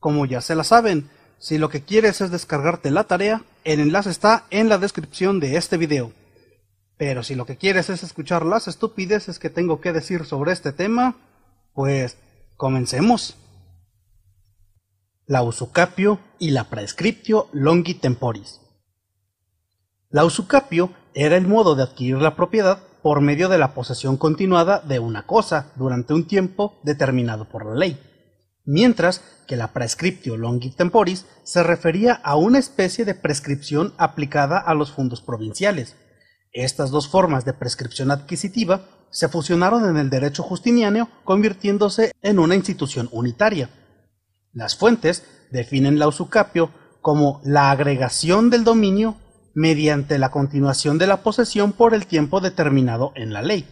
Como ya se la saben, si lo que quieres es descargarte la tarea, el enlace está en la descripción de este video. Pero si lo que quieres es escuchar las estupideces que tengo que decir sobre este tema, pues comencemos. La usucapio y la prescriptio longi temporis. La usucapio era el modo de adquirir la propiedad por medio de la posesión continuada de una cosa durante un tiempo determinado por la ley mientras que la prescriptio longi temporis se refería a una especie de prescripción aplicada a los fondos provinciales. Estas dos formas de prescripción adquisitiva se fusionaron en el derecho justiniano, convirtiéndose en una institución unitaria. Las fuentes definen la usucapio como la agregación del dominio mediante la continuación de la posesión por el tiempo determinado en la ley.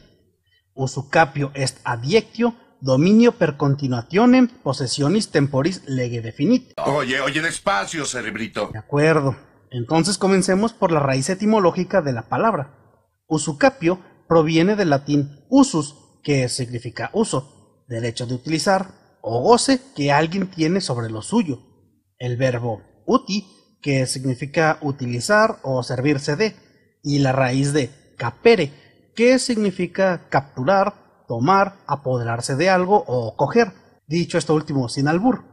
Usucapio est adiectio dominio per continuationem possessionis temporis lege definit. Oye, oye, despacio, cerebrito. De acuerdo. Entonces comencemos por la raíz etimológica de la palabra. Usucapio proviene del latín usus, que significa uso, derecho de utilizar, o goce que alguien tiene sobre lo suyo. El verbo uti, que significa utilizar o servirse de, y la raíz de capere, que significa capturar tomar, apoderarse de algo o coger, dicho esto último sin albur.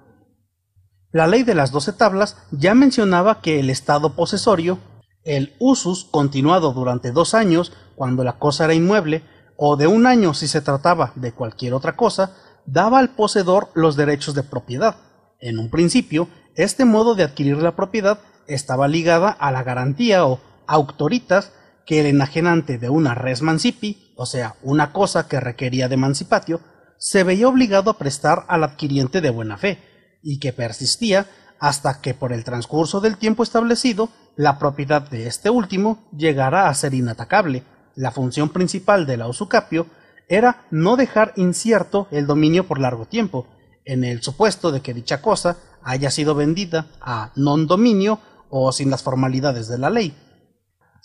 La ley de las doce tablas ya mencionaba que el estado posesorio, el usus continuado durante dos años cuando la cosa era inmueble, o de un año si se trataba de cualquier otra cosa, daba al poseedor los derechos de propiedad. En un principio, este modo de adquirir la propiedad estaba ligada a la garantía o autoritas que el enajenante de una res mancipi, o sea, una cosa que requería de mancipatio, se veía obligado a prestar al adquiriente de buena fe, y que persistía hasta que por el transcurso del tiempo establecido, la propiedad de este último llegara a ser inatacable. La función principal del ausucapio era no dejar incierto el dominio por largo tiempo, en el supuesto de que dicha cosa haya sido vendida a non dominio o sin las formalidades de la ley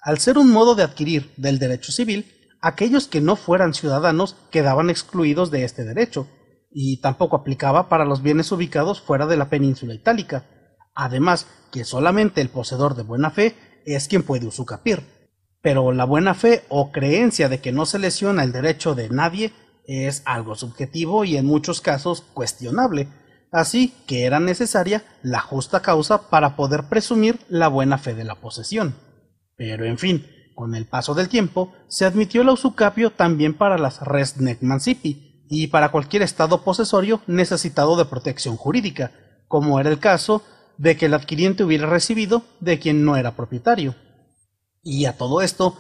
al ser un modo de adquirir del derecho civil, aquellos que no fueran ciudadanos quedaban excluidos de este derecho, y tampoco aplicaba para los bienes ubicados fuera de la península itálica, además que solamente el poseedor de buena fe es quien puede usucapir. Pero la buena fe o creencia de que no se lesiona el derecho de nadie es algo subjetivo y en muchos casos cuestionable, así que era necesaria la justa causa para poder presumir la buena fe de la posesión. Pero en fin, con el paso del tiempo, se admitió el usucapio también para las res nec y para cualquier estado posesorio necesitado de protección jurídica, como era el caso de que el adquiriente hubiera recibido de quien no era propietario. Y a todo esto,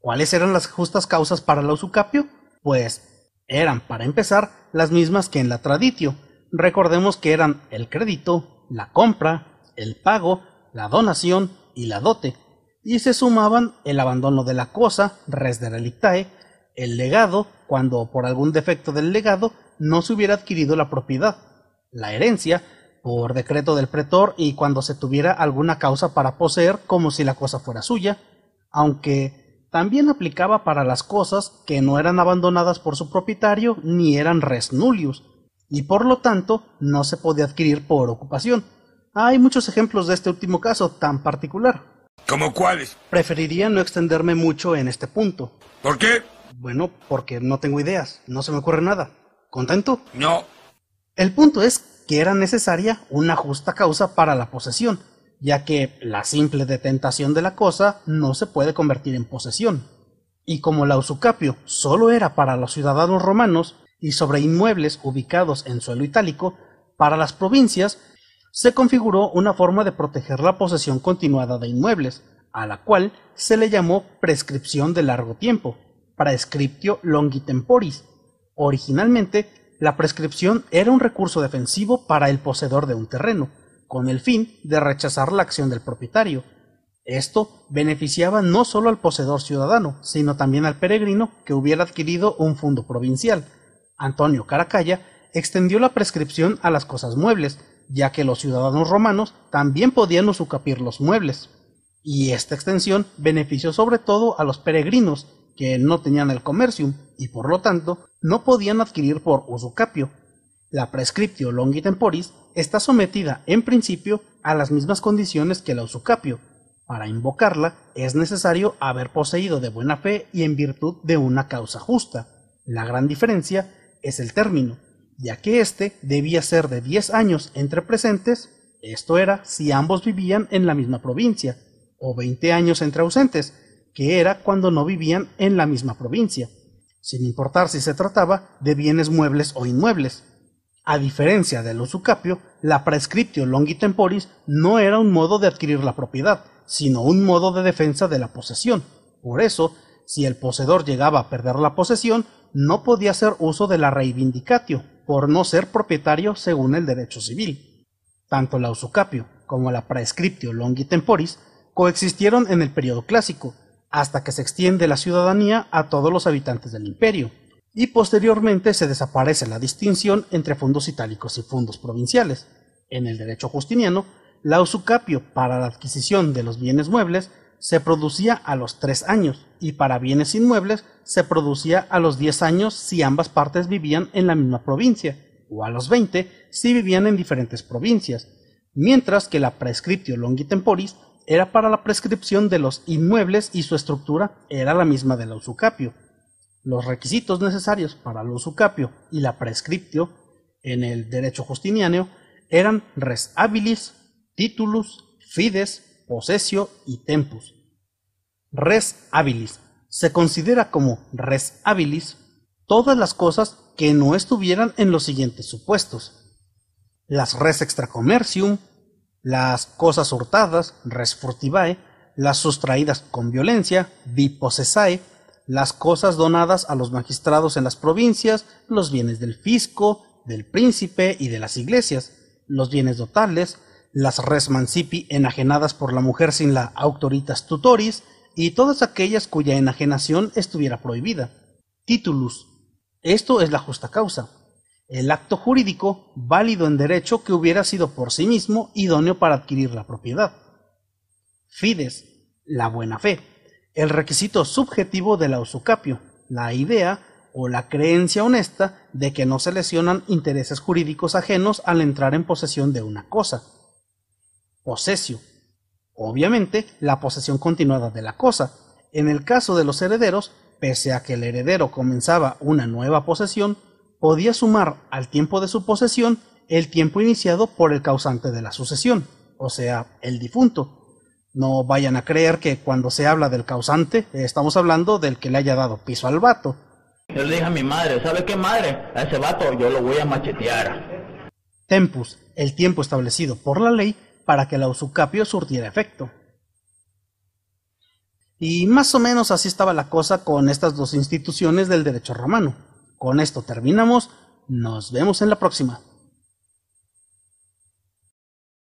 ¿cuáles eran las justas causas para el usucapio? Pues eran, para empezar, las mismas que en la traditio. Recordemos que eran el crédito, la compra, el pago, la donación y la dote, y se sumaban el abandono de la cosa, res de relictae, el legado, cuando por algún defecto del legado no se hubiera adquirido la propiedad, la herencia, por decreto del pretor y cuando se tuviera alguna causa para poseer como si la cosa fuera suya, aunque también aplicaba para las cosas que no eran abandonadas por su propietario ni eran res nullius, y por lo tanto no se podía adquirir por ocupación. Hay muchos ejemplos de este último caso tan particular. ¿Cómo cuáles? Preferiría no extenderme mucho en este punto. ¿Por qué? Bueno, porque no tengo ideas, no se me ocurre nada. ¿Contento? No. El punto es que era necesaria una justa causa para la posesión, ya que la simple detentación de la cosa no se puede convertir en posesión. Y como la usucapio solo era para los ciudadanos romanos y sobre inmuebles ubicados en suelo itálico, para las provincias se configuró una forma de proteger la posesión continuada de inmuebles, a la cual se le llamó prescripción de largo tiempo, prescriptio longi temporis. Originalmente, la prescripción era un recurso defensivo para el poseedor de un terreno, con el fin de rechazar la acción del propietario. Esto beneficiaba no solo al poseedor ciudadano, sino también al peregrino que hubiera adquirido un fondo provincial. Antonio Caracalla extendió la prescripción a las cosas muebles, ya que los ciudadanos romanos también podían usucapir los muebles. Y esta extensión benefició sobre todo a los peregrinos, que no tenían el comercium y por lo tanto no podían adquirir por usucapio. La prescriptio longi temporis está sometida en principio a las mismas condiciones que la usucapio. Para invocarla es necesario haber poseído de buena fe y en virtud de una causa justa. La gran diferencia es el término ya que éste debía ser de 10 años entre presentes, esto era si ambos vivían en la misma provincia, o 20 años entre ausentes, que era cuando no vivían en la misma provincia, sin importar si se trataba de bienes muebles o inmuebles. A diferencia del usucapio, la prescriptio longi temporis no era un modo de adquirir la propiedad, sino un modo de defensa de la posesión. Por eso, si el poseedor llegaba a perder la posesión, no podía hacer uso de la reivindicatio, por no ser propietario según el derecho civil. Tanto la usucapio como la praescriptio longi temporis coexistieron en el periodo clásico, hasta que se extiende la ciudadanía a todos los habitantes del imperio, y posteriormente se desaparece la distinción entre fondos itálicos y fondos provinciales. En el derecho justiniano, la usucapio para la adquisición de los bienes muebles se producía a los tres años y para bienes inmuebles se producía a los diez años si ambas partes vivían en la misma provincia o a los veinte si vivían en diferentes provincias, mientras que la prescriptio longi temporis era para la prescripción de los inmuebles y su estructura era la misma del usucapio. Los requisitos necesarios para el usucapio y la prescriptio en el derecho justiniano eran res habilis, titulus, fides, posesio y tempus. Res habilis. Se considera como res habilis todas las cosas que no estuvieran en los siguientes supuestos. Las res extra extracomercium, las cosas hurtadas, res furtivae, las sustraídas con violencia, vi posesae, las cosas donadas a los magistrados en las provincias, los bienes del fisco, del príncipe y de las iglesias, los bienes dotales, las res mancipi enajenadas por la mujer sin la autoritas tutoris y todas aquellas cuya enajenación estuviera prohibida. Titulus. Esto es la justa causa. El acto jurídico válido en derecho que hubiera sido por sí mismo idóneo para adquirir la propiedad. Fides. La buena fe. El requisito subjetivo del ausucapio, La idea o la creencia honesta de que no se lesionan intereses jurídicos ajenos al entrar en posesión de una cosa. Posesio, Obviamente, la posesión continuada de la cosa. En el caso de los herederos, pese a que el heredero comenzaba una nueva posesión, podía sumar al tiempo de su posesión el tiempo iniciado por el causante de la sucesión, o sea, el difunto. No vayan a creer que cuando se habla del causante, estamos hablando del que le haya dado piso al vato. Yo le dije a mi madre, ¿sabe qué madre? A ese vato yo lo voy a machetear. Tempus, el tiempo establecido por la ley, para que el usucapio surtiera efecto. Y más o menos así estaba la cosa con estas dos instituciones del derecho romano. Con esto terminamos, nos vemos en la próxima.